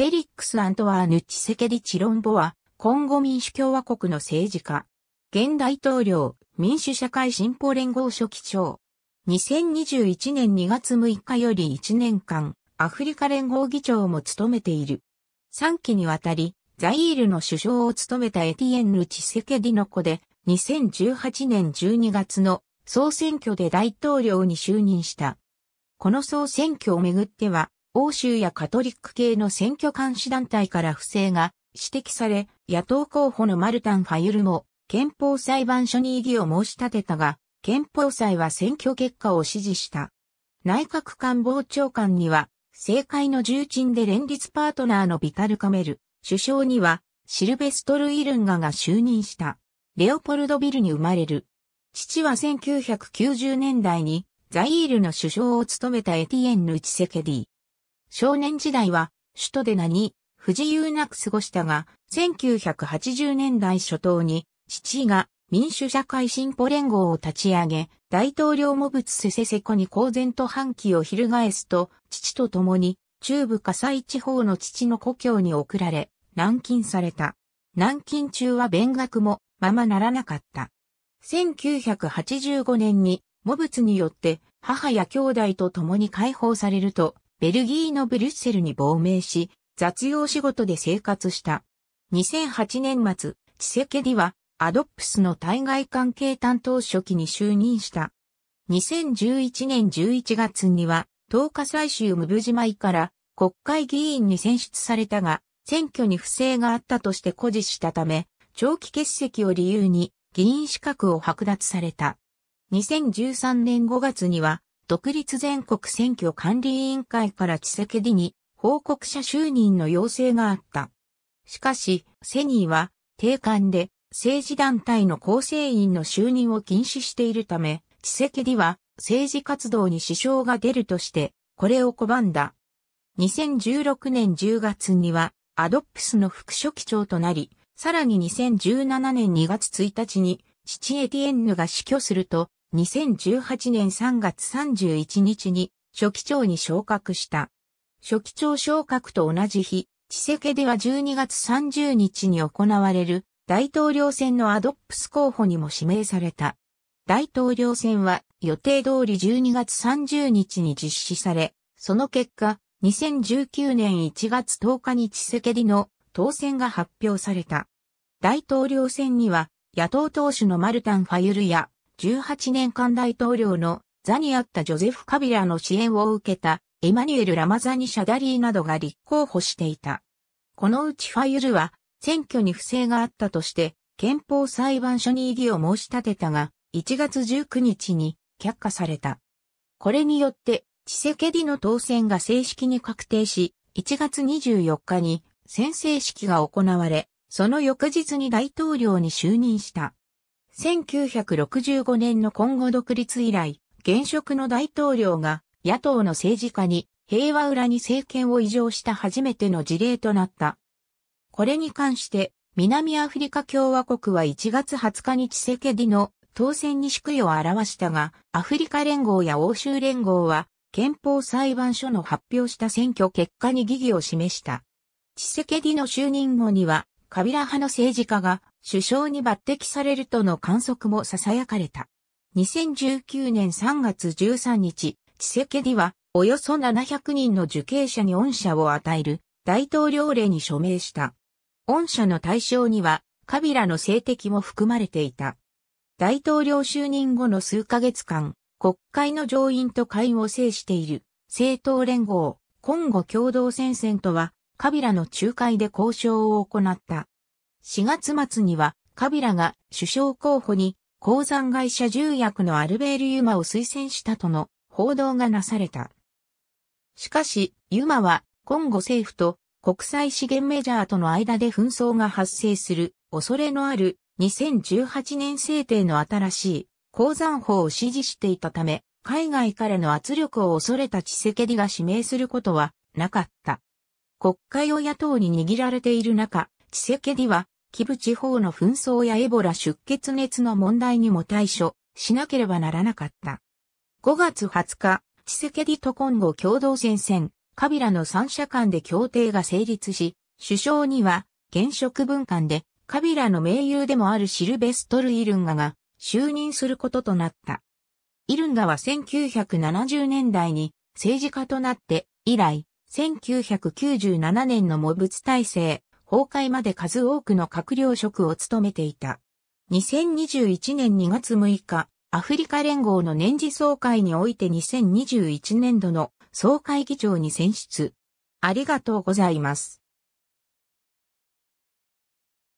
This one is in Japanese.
フェリックス・アントワーヌ・チセケディ・チロンボは、コンゴ民主共和国の政治家。現大統領、民主社会進歩連合書記長。2021年2月6日より1年間、アフリカ連合議長も務めている。3期にわたり、ザイールの首相を務めたエティエンヌ・チセケディの子で、2018年12月の総選挙で大統領に就任した。この総選挙をめぐっては、欧州やカトリック系の選挙監視団体から不正が指摘され、野党候補のマルタン・ファユルも憲法裁判所に異議を申し立てたが、憲法裁は選挙結果を支持した。内閣官房長官には、政界の重鎮で連立パートナーのビタル・カメル、首相には、シルベストル・イルンガが就任した。レオポルドビルに生まれる。父は1990年代に、ザイールの首相を務めたエティエンヌ・チセケディ。少年時代は首都で何、不自由なく過ごしたが、1980年代初頭に父が民主社会進歩連合を立ち上げ、大統領モブツセセセコに公然と反旗を翻すと、父と共に中部火災地方の父の故郷に送られ、軟禁された。軟禁中は勉学もままならなかった。1985年に、モブツによって母や兄弟と共に解放されると、ベルギーのブリュッセルに亡命し、雑用仕事で生活した。2008年末、チセケディは、アドップスの対外関係担当書記に就任した。2011年11月には、10日最終ムブジマイから国会議員に選出されたが、選挙に不正があったとして誇示したため、長期欠席を理由に議員資格を剥奪された。2013年5月には独立全国選挙管理委員会からチセディに報告者就任の要請があった。しかし、セニーは定款で政治団体の構成員の就任を禁止しているため、チセディは政治活動に支障が出るとして、これを拒んだ。2016年10月には、アドップスの副書記長となり、さらに2017年2月1日に、父エティエンヌが死去すると、2018年3月31日に書記長に昇格した。書記長昇格と同じ日、チセケでは12月30日に行われる大統領選のアドップス候補にも指名された。大統領選は予定通り12月30日に実施され、その結果、2019年1月10日にチセケデの当選が発表された。大統領選には野党党首のマルタン・ファユルや18年間大統領の座にあったジョゼフ・カビラの支援を受けたエマニュエル・ラマザニ・シャダリーなどが立候補していた。このうちファユルは選挙に不正があったとして憲法裁判所に異議を申し立てたが1月19日に却下された。これによってチセケディの当選が正式に確定し1月24日に宣誓式が行われ、その翌日に大統領に就任した。1965年の今後独立以来、現職の大統領が野党の政治家に平和裏に政権を移譲した初めての事例となった。これに関して、南アフリカ共和国は1月20日にチセケディの当選に祝意を表したが、アフリカ連合や欧州連合は、憲法裁判所の発表した選挙結果に疑義を示した。チセケディの就任後には、カビラ派の政治家が首相に抜擢されるとの観測も囁かれた。2019年3月13日、チセケディはおよそ700人の受刑者に恩赦を与える大統領令に署名した。恩赦の対象にはカビラの性敵も含まれていた。大統領就任後の数ヶ月間、国会の上院と会を制している政党連合、今後共同戦線とはカビラの仲介で交渉を行った。4月末には、カビラが首相候補に、鉱山会社重役のアルベール・ユマを推薦したとの報道がなされた。しかし、ユマは、今後政府と国際資源メジャーとの間で紛争が発生する恐れのある2018年制定の新しい鉱山法を支持していたため、海外からの圧力を恐れたチセケデが指名することはなかった。国会を野党に握られている中、チセケディは、キブ地方の紛争やエボラ出血熱の問題にも対処しなければならなかった。5月20日、チセケディとコンゴ共同戦線、カビラの三者間で協定が成立し、首相には、現職文官で、カビラの盟友でもあるシルベストル・イルンガが就任することとなった。イルンガは1970年代に政治家となって以来、1997年のモブツ体制、崩壊まで数多くの閣僚職を務めていた。2021年2月6日、アフリカ連合の年次総会において2021年度の総会議長に選出。ありがとうございます。